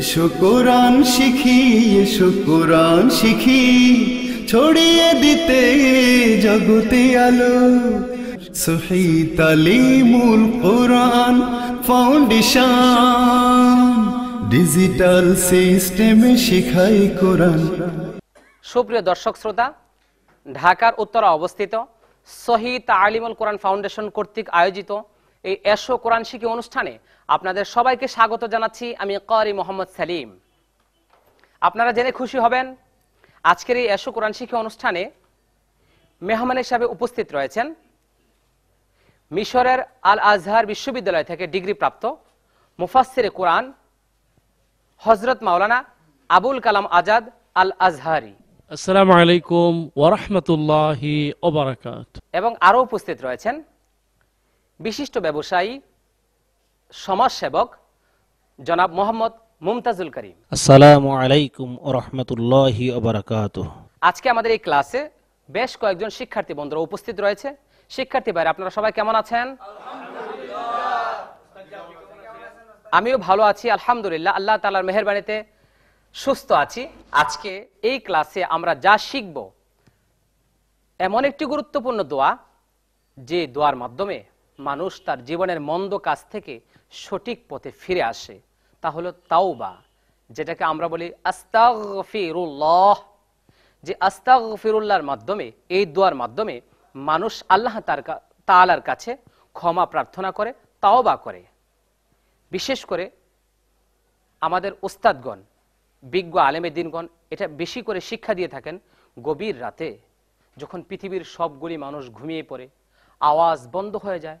এসো কোরআন শিখি এসো কোরআন শিখি ছড়িয়ে দিতে জগতে আলো সহি কোরআন ফাউন্ডেশন ডিজিটাল সিস্টেমে শিখাই কোরআন সুপ্রিয় দর্শক শ্রোতা ঢাকার উত্তরা অবস্থিত সহি তালিমুল কোরআন ফাউন্ডেশন কর্তৃক আয়োজিত এই এসো কোরআন শিখি অনুষ্ঠানে আপনাদের সবাইকে স্বাগত জানাচ্ছি আমি করি মোহাম্মদ সালিম আপনারা জেনে খুশি হবেন আজকের এই এসো কোরআন শিক্ষা অনুষ্ঠানে মেহমান হিসাবে উপস্থিত রয়েছেন মিশরের আল আজহার বিশ্ববিদ্যালয় থেকে ডিগ্রিপ্রাপ্ত মুফাসির কোরআন হজরত মাওলানা আবুল কালাম আজাদ আল আজহারি আসসালামু আলাইকুম ওরহমতুল্লাহি এবং আরো উপস্থিত রয়েছেন বিশিষ্ট ব্যবসায়ী সমাজ সেবক জনাব মোহাম্মদ মুমতাজুল করিম আসসালামু আলাইকুম রহমতুল্লাহি আজকে আমাদের এই ক্লাসে বেশ কয়েকজন শিক্ষার্থী বন্ধুরা উপস্থিত রয়েছে শিক্ষার্থী ভাই আপনারা সবাই কেমন আছেন আমিও ভালো আছি আলহামদুলিল্লাহ আল্লাহ তালার মেহরবানিতে সুস্থ আছি আজকে এই ক্লাসে আমরা যা শিখব এমন একটি গুরুত্বপূর্ণ দোয়া যে দোয়ার মাধ্যমে মানুষ তার জীবনের মন্দ কাজ থেকে সঠিক পথে ফিরে আসে তা হলো তাওবা যেটাকে আমরা বলি আস্তাগফিরুল্লাহ যে আস্তাগফিরুল্লাহর মাধ্যমে এই দোয়ার মাধ্যমে মানুষ আল্লাহ তার তালার কাছে ক্ষমা প্রার্থনা করে তাওবা করে বিশেষ করে আমাদের ওস্তাদগণ বিজ্ঞ আলেমে দিনগণ এটা বেশি করে শিক্ষা দিয়ে থাকেন গভীর রাতে যখন পৃথিবীর সবগুলি মানুষ ঘুমিয়ে পড়ে আওয়াজ বন্ধ হয়ে যায়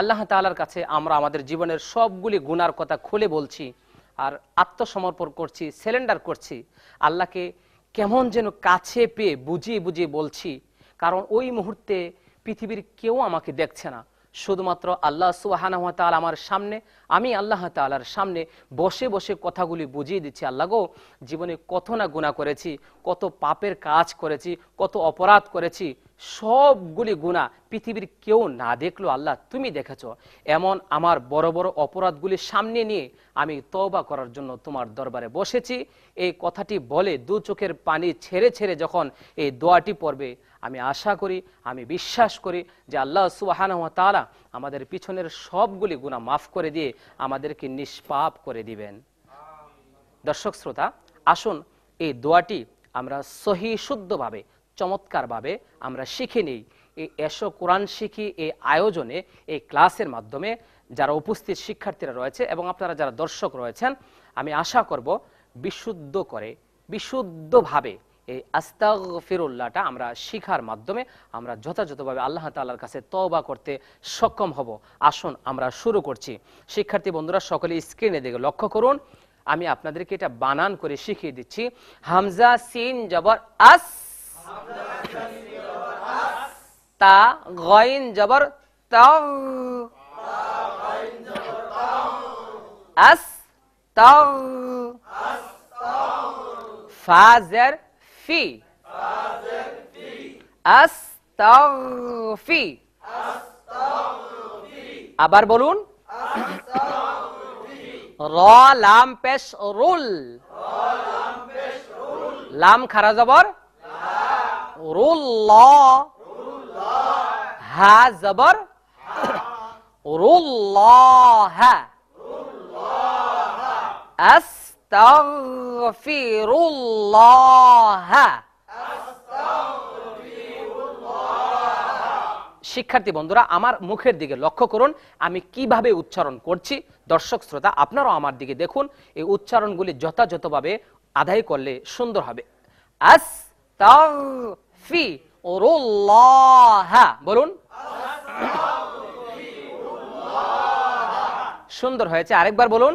আল্লাহ তালার কাছে আমরা আমাদের জীবনের সবগুলি গুনার কথা খুলে বলছি আর আত্মসমর্পণ করছি সিলেন্ডার করছি আল্লাহকে কেমন যেন কাছে পেয়ে বুঝিয়ে বুঝিয়ে বলছি কারণ ওই মুহূর্তে পৃথিবীর কেউ আমাকে দেখছে না শুধুমাত্র আল্লাহ সুবাহানহতাল আমার সামনে আমি আল্লাহ তালার সামনে বসে বসে কথাগুলি বুঝিয়ে দিচ্ছি আল্লাহ গো জীবনে কত না গুণা করেছি কত পাপের কাজ করেছি কত অপরাধ করেছি সবগুলি গুণা পৃথিবীর কেউ না দেখলো আল্লাহ তুমি দেখেছ এমন আমার বড় বড় অপরাধগুলি সামনে নিয়ে আমি তবা করার জন্য তোমার দরবারে বসেছি এই কথাটি বলে দু চোখের পানি ছেড়ে ছেড়ে যখন এই দোয়াটি পড়বে আমি আশা করি আমি বিশ্বাস করি যে আল্লাহ সুবাহান তালা আমাদের পিছনের সবগুলি গুণা মাফ করে দিয়ে আমাদেরকে নিষ্পাপ করে দিবেন দর্শক শ্রোতা আসুন এই দোয়াটি আমরা সহি শুদ্ধভাবে চমৎকারভাবে আমরা শিখে নিই এই এসো কোরআন শিখি এই আয়োজনে এই ক্লাসের মাধ্যমে যারা উপস্থিত শিক্ষার্থীরা রয়েছে এবং আপনারা যারা দর্শক রয়েছেন আমি আশা করব বিশুদ্ধ করে বিশুদ্ধভাবে এই আস্তাগ ফিরুল্লাহটা আমরা শিখার মাধ্যমে আমরা যথাযথভাবে আল্লাহ তাল্লার কাছে তবা করতে সক্ষম হব আসুন আমরা শুরু করছি শিক্ষার্থী বন্ধুরা সকলে স্ক্রিনে দেখে লক্ষ্য করুন আমি আপনাদেরকে এটা বানান করে শিখিয়ে দিচ্ছি হামজা সিন জবর আস তা গইন জবর তাও আস তাও ফাজের في আস্তাগফি আবার বলুন র লাম পেশ রুল লাম খারা জবর রুল ল হা জবর রুল ল হা আস أستغفر الله শিক্ষার্থী বন্ধুরা আমার মুখের দিকে লক্ষ্য করুন আমি কিভাবে উচ্চারণ করছি দর্শক শ্রোতা আপনারাও আমার দিকে দেখুন এই উচ্চারণগুলি যথাযথভাবে আদায় করলে সুন্দর হবে আস ফি বলুন সুন্দর হয়েছে আরেকবার বলুন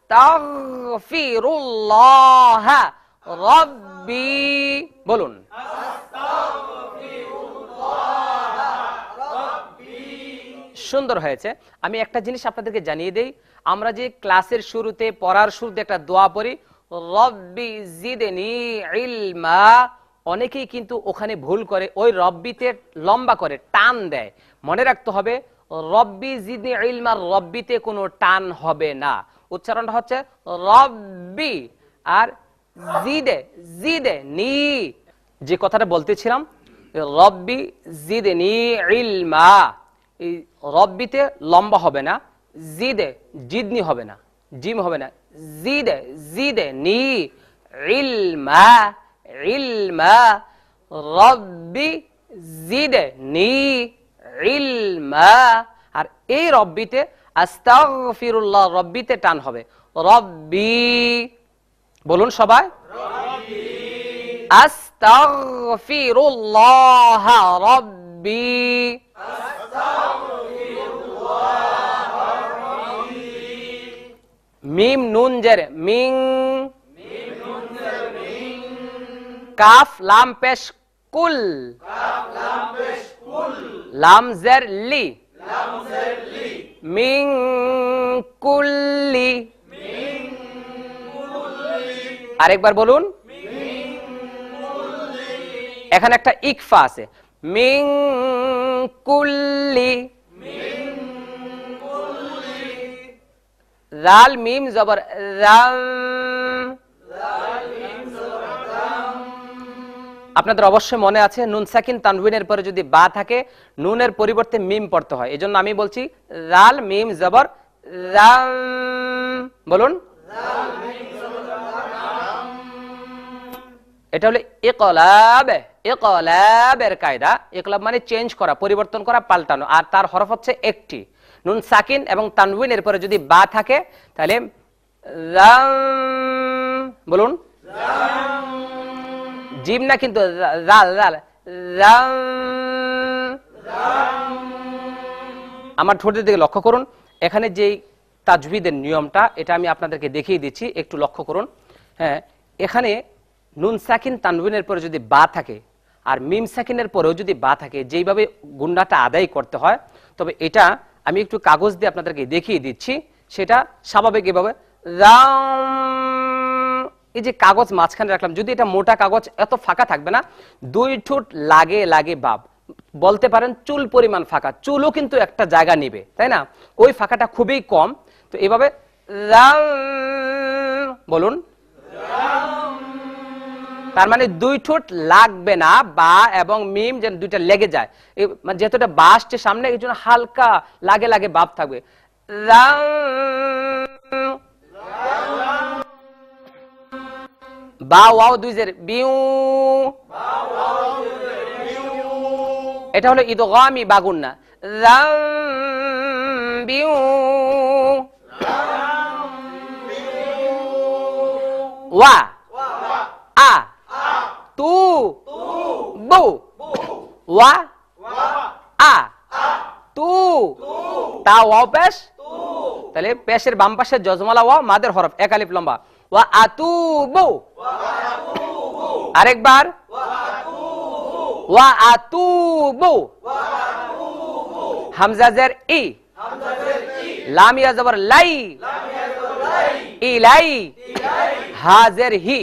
আস্তাগফিরুল্লাহ রব্বি বলুন সুন্দর হয়েছে আমি একটা জিনিস আপনাদেরকে জানিয়ে দেই আমরা যে ক্লাসের শুরুতে পড়ার শুরুতে একটা দোয়া পড়ি রব্বি জিদনি ইলমা অনেকেই কিন্তু ওখানে ভুল করে ওই রব্বিতে লম্বা করে টান দেয় মনে রাখতে হবে রব্বি জিদনি ইলমার রব্বিতে কোনো টান হবে না উচ্চারণটা হচ্ছে রব্বি আর জিদে জিদে নি যে কথাটা বলতেছিলাম রব্বি জিদে নি ইলমা এই রব্বিতে লম্বা হবে না জিদে জিদনি হবে না জিম হবে না জিদে জিদে নি ইলমা ইলমা রব্বি জিদে নি ইলমা আর এই রব্বিতে আস্তাগফিরুল্লাহ রব্বিতে টান হবে রব্বি বলুন সবাই আস্তাগফিরুল্লাহ রব্বি মিম নুন জের মিং কাফ লাম পেশ কুল লাম জের লি من كل আরেকবার বলুন এখানে একটা ইকফা আছে মিং কুল্লি রাল মিম জবর রাম আপনাদের অবশ্যই মনে আছে নুন সাকিন তানবিনের পরে যদি বা থাকে নুনের পরিবর্তে মিম পড়তে হয় এজন্য আমি বলছি রাল মিম জবর রাম বলুন এটা হলো একলাব একলাবের কায়দা একলাব মানে চেঞ্জ করা পরিবর্তন করা পাল্টানো আর তার হরফ হচ্ছে একটি নুন সাকিন এবং এর পরে যদি বা থাকে তাহলে বলুন জিম না কিন্তু রাল রাল আমার ঠোঁটের দিকে লক্ষ্য করুন এখানে যেই তাজবিদের নিয়মটা এটা আমি আপনাদেরকে দেখিয়ে দিচ্ছি একটু লক্ষ্য করুন হ্যাঁ এখানে নুন সাকিন তানবিনের পরে যদি বা থাকে আর মিম সাকিনের পরেও যদি বা থাকে যেইভাবে গুন্ডাটা আদায় করতে হয় তবে এটা আমি একটু কাগজ দিয়ে আপনাদেরকে দেখিয়ে দিচ্ছি সেটা স্বাভাবিক এভাবে রাম এই যে কাগজ মাঝখানে রাখলাম যদি এটা মোটা কাগজ এত ফাঁকা থাকবে না দুই ঠুট লাগে লাগে বাপ বলতে পারেন চুল পরিমাণ ফাঁকা চুলও কিন্তু একটা জায়গা নিবে তাই না ওই ফাঁকাটা খুবই কম তো এভাবে বলুন তার মানে দুই ঠোঁট লাগবে না বা এবং মিম যেন দুইটা লেগে যায় মানে যেহেতু এটা বাসছে সামনে এই জন্য হালকা লাগে লাগে বাপ থাকবে রাম বা ওয়াও দুই জের বিউ এটা হলো ইদগামি বাগুন না বিউ ওয়া আ তু বু ওয়া আ তু তা ওয়াও পেশ তাহলে পেশের বাম পাশে জজমালা ওয়া মাদের হরফ একালিপ লম্বা ওয়া আতু বউ আরেকবার ওয়া আতুবু হামজাজের ই লামিয়া জবর লাই ইলাই হাজের হি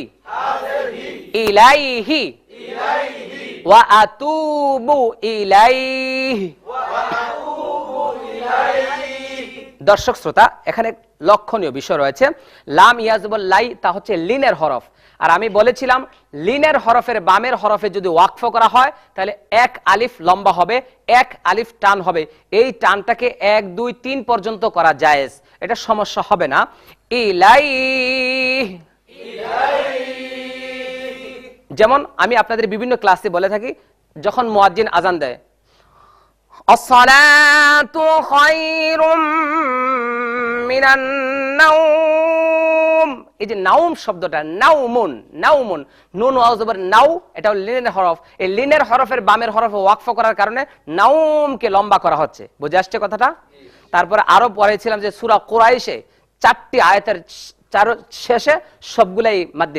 ওয়া আতুবু দর্শক শ্রোতা এখানে লক্ষণীয় বিষয় রয়েছে লাম ইয়াজবল লাই তা হচ্ছে লিনের হরফ আর আমি বলেছিলাম লিনের হরফের বামের হরফে যদি ওয়াকফ করা হয় তাহলে এক আলিফ লম্বা হবে এক আলিফ টান হবে এই টানটাকে এক দুই তিন পর্যন্ত করা যায় এটা সমস্যা হবে না ইলাই যেমন আমি আপনাদের বিভিন্ন ক্লাসে বলে থাকি যখন মোয়াজ্জিন আজান দেয় অসলা এই যে নাউম শব্দটা নাউমুন নাউমন নুন ওয়াজবার নাউ এটা লিনের হরফ এই লিনের হরফের বামের হরফে ওয়াকফ করার কারণে নাউমকে লম্বা করা হচ্ছে বুঝে আসছে কথাটা তারপর আরো পড়াইছিলাম যে সুরা কোরাইশে চারটি আয়াতের চার শেষে সবগুলাই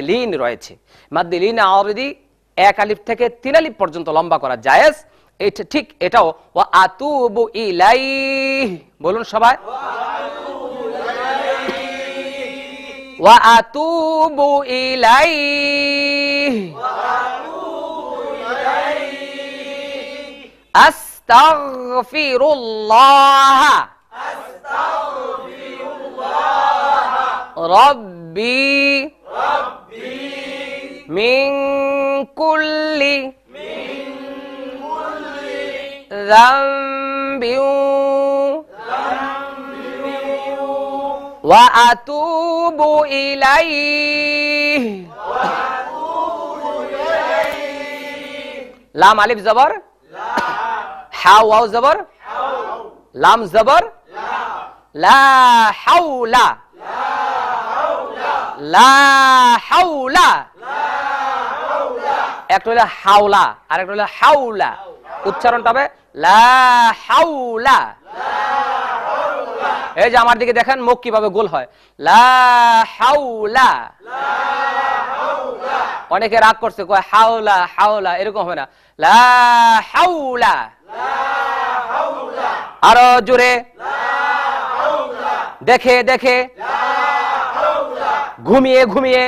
লিন রয়েছে মাদ্দি লিন আওয়ারদি এক আলিফ থেকে তিন আলিফ পর্যন্ত লম্বা করা জায়েজ এটা ঠিক এটাও ওয়া আতুবু ইলাই বলুন সবাই وأتوب إليه وأتوب إليه أستغفر الله أستغفر الله ربي ربي من كل من كل ذنب وأتوب إليه লাম আলিফ জবর হাউ ওয়াও জবর লাম জবর লা হাওলা লা হাওলা একটা হলো হাওলা আর একটা হলো হাওলা উচ্চারণটা হবে লা হাওলা এই যে আমার দিকে দেখেন মুখ কিভাবে গোল হয় লা হাউলা অনেকে রাগ করছে কয় হাওলা হাওলা এরকম হবে না লা হাউলা আরো জোরে দেখে দেখে ঘুমিয়ে ঘুমিয়ে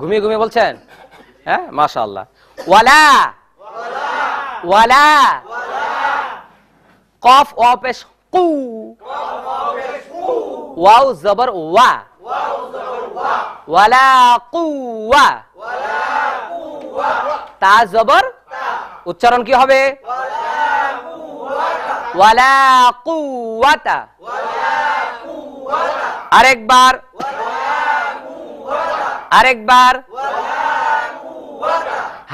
ঘুমিয়ে ঘুমিয়ে বলছেন হ্যাঁ মাশা আল্লাহ ওয়ালা ওয়ালা কফ অপেশ কু ওয়াও জবর ওয়া ওয়ালা কুয়া তা জবর উচ্চারণ কি হবে ওয়ালা কুয়াতা আরেকবার আরেকবার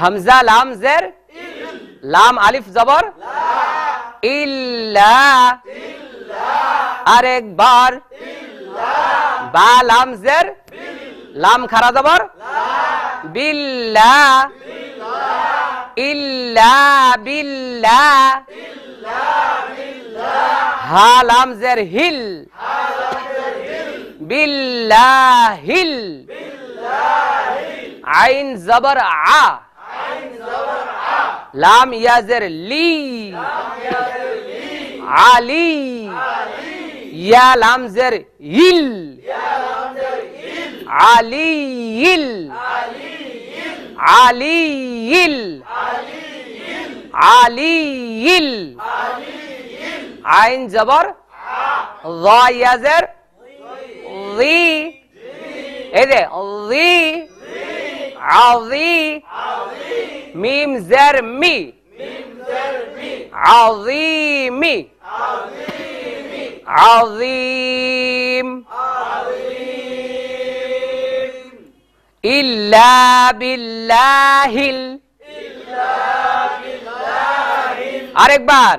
হামজা লাম জের লাম আলিফ জবর ইল্লা আরেকবার বা লামজের লাম খারা যাবার বিল্লা ইল্লা বিল্লা হা লামজের হিল বিল্লা হিল আইন জবর আ লাম ইয়াজের লি علي يا لام زر يل علي يل علي يل علي يل عين زبر ضا يزر ضي ايه ده ضي عظي ميم زر مي عظيم عظيم عظيم عظيم إلا بالله ال إلا بالله আরেকবার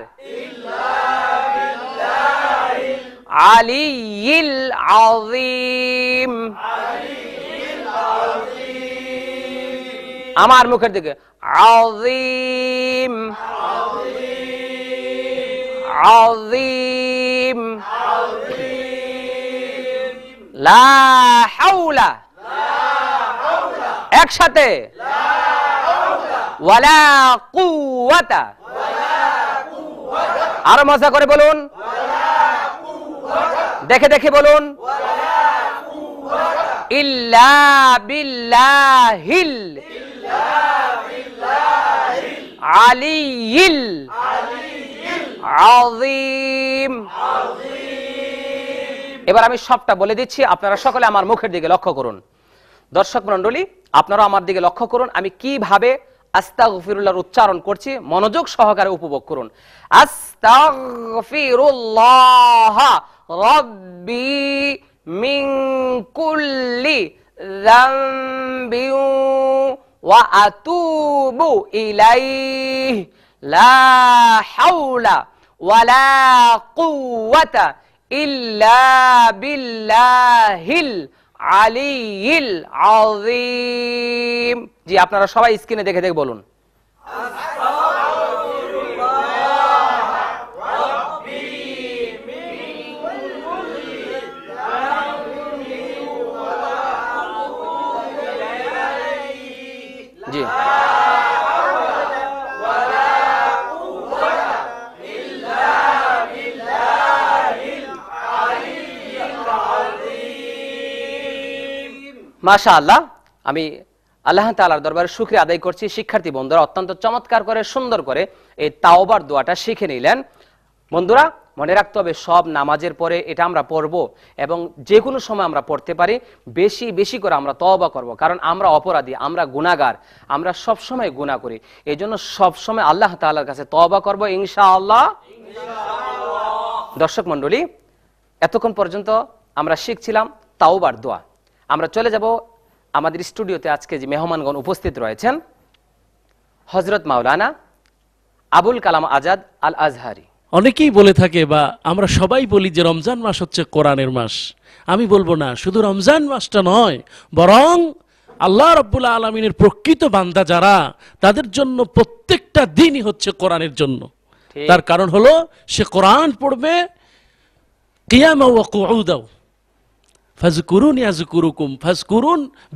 علي العظيم علي العظيم أمار মুখের দিকে عظيم عظيم لا حول একসাথে ওয়ালা কুওয়াতা আরো মজা করে বলুন দেখে দেখে বলুন ইল্লা বিল্লাহিল علي عظيم এবার আমি সবটা বলে দিচ্ছি আপনারা সকলে আমার মুখের দিকে লক্ষ্য করুন দর্শক মন্ডলী আপনারা আমার দিকে লক্ষ্য করুন আমি কিভাবে আস্তাগফিরুল্লাহর উচ্চারণ করছি মনোযোগ সহকারে উপভোগ করুন আস্তাগফিরুল্লাহ রব্বি মিন কুল্লি যামবিউ ওয়া আতুবু ইলাইহ লা হাওলা ওয়ালা কুওয়াতা ইল্লা বিল্লাহিল আলিয়িল আযীম জি আপনারা সবাই স্ক্রিনে দেখে দেখে বলুন জি মাশা আল্লাহ আমি আল্লাহ তাল্লাহ দরবারে সুখী আদায় করছি শিক্ষার্থী বন্ধুরা অত্যন্ত চমৎকার করে সুন্দর করে এই তাওবার দোয়াটা শিখে নিলেন বন্ধুরা মনে রাখতে হবে সব নামাজের পরে এটা আমরা পড়ব এবং যে কোনো সময় আমরা পড়তে পারি বেশি বেশি করে আমরা তবা করব কারণ আমরা অপরাধী আমরা গুণাগার আমরা সব সময় গুণা করি এই জন্য সবসময় আল্লাহ তাল্লার কাছে তবা করব ইনশা আল্লাহ দর্শক মন্ডলী এতক্ষণ পর্যন্ত আমরা শিখছিলাম তাওবার দোয়া আমরা চলে যাব আমাদের স্টুডিওতে আজকে যে মেহমানগণ উপস্থিত রয়েছেন হজরত মাওলানা আবুল কালাম আজাদ আল আজহারি অনেকেই বলে থাকে বা আমরা সবাই বলি যে রমজান মাস হচ্ছে কোরআনের মাস আমি বলবো না শুধু রমজান মাসটা নয় বরং আল্লাহ রব্বুল্লা আলমিনের প্রকৃত বান্দা যারা তাদের জন্য প্রত্যেকটা দিনই হচ্ছে কোরআনের জন্য তার কারণ হলো সে কোরআন পড়বে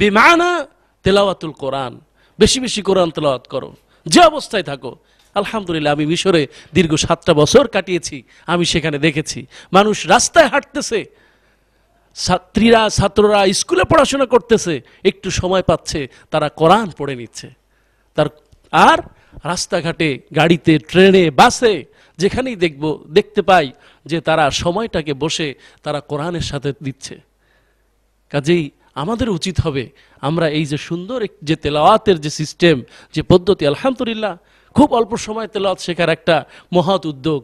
বিমানা তেলাওয়াতুল কোরআন বেশি বেশি কোরআন তেলাওয়াত করো যে অবস্থায় থাকো আলহামদুলিল্লাহ আমি মিশরে দীর্ঘ সাতটা বছর কাটিয়েছি আমি সেখানে দেখেছি মানুষ রাস্তায় হাঁটতেছে ছাত্রীরা ছাত্ররা স্কুলে পড়াশোনা করতেছে একটু সময় পাচ্ছে তারা কোরআন পড়ে নিচ্ছে তার আর রাস্তাঘাটে গাড়িতে ট্রেনে বাসে যেখানেই দেখব দেখতে পাই যে তারা সময়টাকে বসে তারা কোরআনের সাথে দিচ্ছে কাজেই আমাদের উচিত হবে আমরা এই যে সুন্দর যে তেলাওয়াতের যে সিস্টেম যে পদ্ধতি আলহামদুলিল্লাহ খুব অল্প সময় তেলাওয়াত শেখার একটা মহৎ উদ্যোগ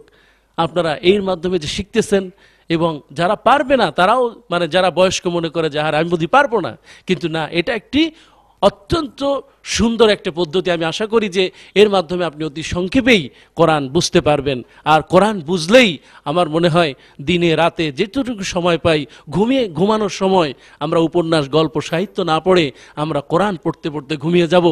আপনারা এর মাধ্যমে যে শিখতেছেন এবং যারা পারবে না তারাও মানে যারা বয়স্ক মনে করে যাহার আমি বুঝি পারবো না কিন্তু না এটা একটি অত্যন্ত সুন্দর একটা পদ্ধতি আমি আশা করি যে এর মাধ্যমে আপনি অতি সংক্ষেপেই কোরআন বুঝতে পারবেন আর কোরআন বুঝলেই আমার মনে হয় দিনে রাতে যেটুকু সময় পাই ঘুমিয়ে ঘুমানোর সময় আমরা উপন্যাস গল্প সাহিত্য না পড়ে আমরা কোরআন পড়তে পড়তে ঘুমিয়ে যাব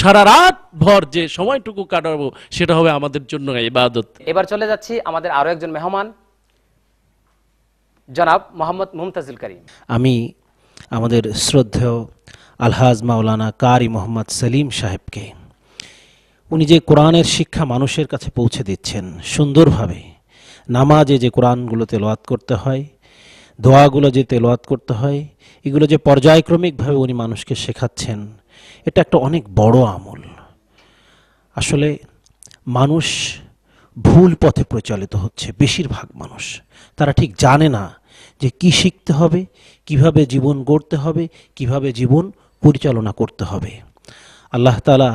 সারা রাত ভর যে সময়টুকু কাটাবো সেটা হবে আমাদের জন্য ইবাদত এবার চলে যাচ্ছি আমাদের আরও একজন মেহমান জনাব মোহাম্মদ মুমতাজুল করিম আমি আমাদের শ্রদ্ধেয় আলহাজ মাওলানা কারি মোহাম্মদ সেলিম সাহেবকে উনি যে কোরআনের শিক্ষা মানুষের কাছে পৌঁছে দিচ্ছেন সুন্দরভাবে নামাজে যে কোরআনগুলো তেলোয়াত করতে হয় দোয়াগুলো যে তেলোয়াত করতে হয় এগুলো যে পর্যায়ক্রমিকভাবে উনি মানুষকে শেখাচ্ছেন এটা একটা অনেক বড় আমল আসলে মানুষ ভুল পথে প্রচালিত হচ্ছে বেশিরভাগ মানুষ তারা ঠিক জানে না যে কি শিখতে হবে কিভাবে জীবন গড়তে হবে কিভাবে জীবন পরিচালনা করতে হবে আল্লাহ তালা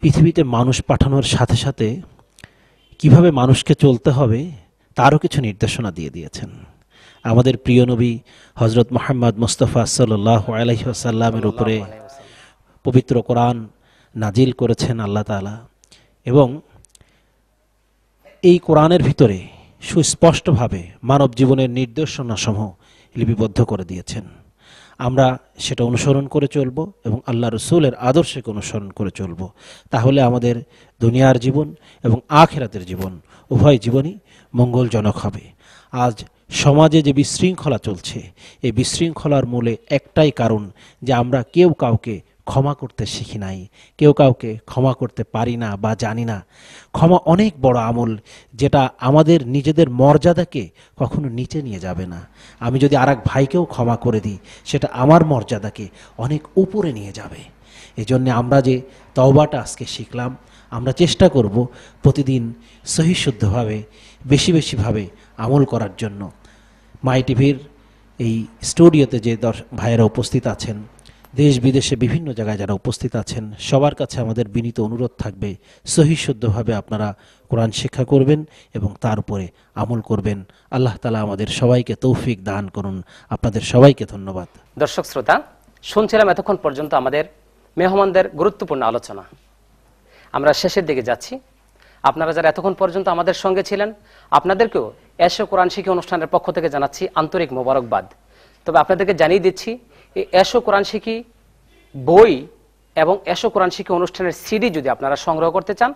পৃথিবীতে মানুষ পাঠানোর সাথে সাথে কিভাবে মানুষকে চলতে হবে তারও কিছু নির্দেশনা দিয়ে দিয়েছেন আমাদের প্রিয় নবী হজরত মোহাম্মদ মুস্তফা সাল্লাহ আলহিহাসাল্লামের উপরে পবিত্র কোরআন নাজিল করেছেন আল্লাহ তালা এবং এই কোরআনের ভিতরে সুস্পষ্টভাবে মানব জীবনের নির্দেশনাসমূহ লিপিবদ্ধ করে দিয়েছেন আমরা সেটা অনুসরণ করে চলব এবং আল্লাহ রসুলের আদর্শকে অনুসরণ করে চলব তাহলে আমাদের দুনিয়ার জীবন এবং আখেরাতের জীবন উভয় জীবনই মঙ্গলজনক হবে আজ সমাজে যে বিশৃঙ্খলা চলছে এই বিশৃঙ্খলার মূলে একটাই কারণ যে আমরা কেউ কাউকে ক্ষমা করতে শিখি নাই কেউ কাউকে ক্ষমা করতে পারি না বা জানি না ক্ষমা অনেক বড় আমল যেটা আমাদের নিজেদের মর্যাদাকে কখনো নিচে নিয়ে যাবে না আমি যদি আর ভাইকেও ক্ষমা করে দিই সেটা আমার মর্যাদাকে অনেক উপরে নিয়ে যাবে এজন্য আমরা যে তওবাটা আজকে শিখলাম আমরা চেষ্টা করব প্রতিদিন সহিশুদ্ধভাবে বেশি বেশিভাবে আমল করার জন্য মাই টিভির এই স্টুডিওতে যে দর্শক ভাইয়েরা উপস্থিত আছেন দেশ বিদেশে বিভিন্ন জায়গায় যারা উপস্থিত আছেন সবার কাছে আমাদের বিনীত অনুরোধ থাকবে সহিশুদ্ধভাবে আপনারা কোরআন শিক্ষা করবেন এবং তার উপরে আমল করবেন আল্লাহ তালা আমাদের সবাইকে তৌফিক দান করুন আপনাদের সবাইকে ধন্যবাদ দর্শক শ্রোতা শুনছিলাম এতক্ষণ পর্যন্ত আমাদের মেহমানদের গুরুত্বপূর্ণ আলোচনা আমরা শেষের দিকে যাচ্ছি আপনারা যারা এতক্ষণ পর্যন্ত আমাদের সঙ্গে ছিলেন আপনাদেরকেও এসো কোরআন শিখি অনুষ্ঠানের পক্ষ থেকে জানাচ্ছি আন্তরিক মোবারকবাদ তবে আপনাদেরকে জানিয়ে দিচ্ছি এশো এসো কোরআন শিখি বই এবং এসো কোরআন শিখি অনুষ্ঠানের সিডি যদি আপনারা সংগ্রহ করতে চান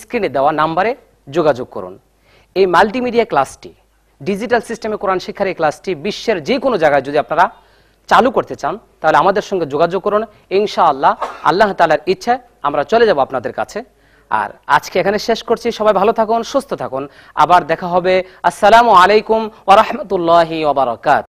স্ক্রিনে দেওয়া নাম্বারে যোগাযোগ করুন এই মাল্টিমিডিয়া ক্লাসটি ডিজিটাল সিস্টেমে কোরআন শিক্ষার এই ক্লাসটি বিশ্বের যে কোনো জায়গায় যদি আপনারা চালু করতে চান তাহলে আমাদের সঙ্গে যোগাযোগ করুন ইনশাআল্লাহ আল্লাহ তালার ইচ্ছায় আমরা চলে যাব আপনাদের কাছে আর আজকে এখানে শেষ করছি সবাই ভালো থাকুন সুস্থ থাকুন আবার দেখা হবে আসসালামু আলাইকুম ওরহমতুল্লাহি ওবরাকাত